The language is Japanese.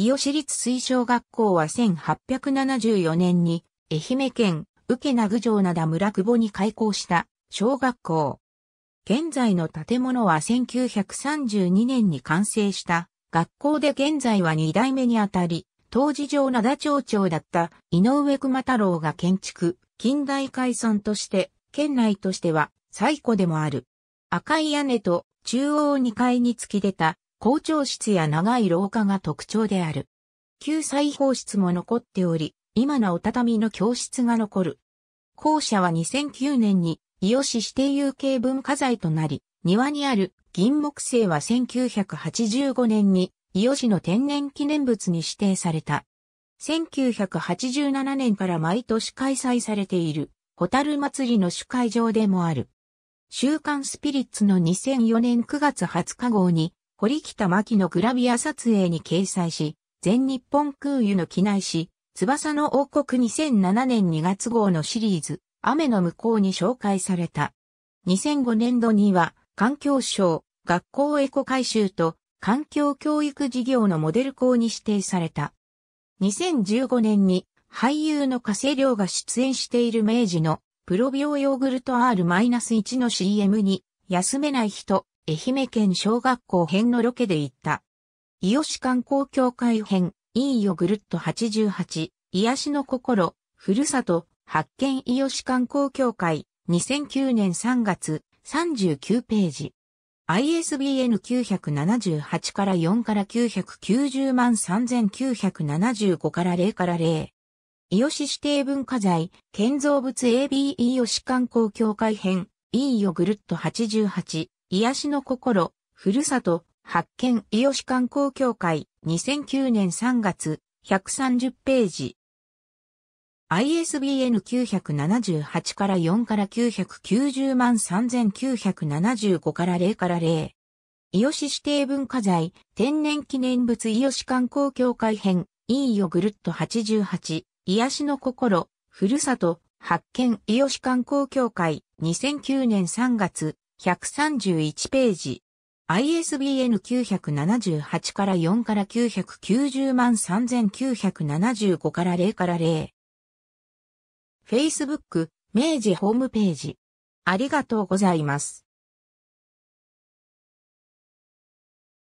伊予市立水小学校は1874年に、愛媛県、受名郡城灘村久保に開校した小学校。現在の建物は1932年に完成した学校で現在は2代目にあたり、当時城灘町長だった井上熊太郎が建築、近代解村として、県内としては最古でもある。赤い屋根と中央2階に突き出た校長室や長い廊下が特徴である。旧裁縫室も残っており、今のお畳の教室が残る。校舎は2009年に、伊予市指定有形文化財となり、庭にある銀木星は1985年に、伊予市の天然記念物に指定された。1987年から毎年開催されている、ホタル祭りの主会場でもある。週刊スピリッツの2004年9月20日号に、堀北真希のグラビア撮影に掲載し、全日本空輸の機内誌、翼の王国2007年2月号のシリーズ、雨の向こうに紹介された。2005年度には、環境省、学校エコ改修と、環境教育事業のモデル校に指定された。2015年に、俳優の加瀬亮が出演している明治の、プロビオヨーグルト R-1 の CM に、休めない人、愛媛県小学校編のロケで行った。伊予市観光協会編、いいよぐるっと88、癒しの心、ふるさと、発見伊予市観光協会、2009年3月、39ページ。ISBN 978から4から990万3975から0から0。伊予市指定文化財、建造物 AB 伊予市観光協会編、いいよぐるっと88、癒しの心、ふるさと、発見伊予市観光協会、2009年3月、130ページ。ISBN 978から4から990万3975から0から0。伊予市指定文化財、天然記念物伊予市観光協会編、いいよぐるっと88、癒しの心、ふるさと、発見伊予市観光協会、2009年3月、131ページ。ISBN 978から4から990万3975から0から0。Facebook 明治ホームページ。ありがとうございます。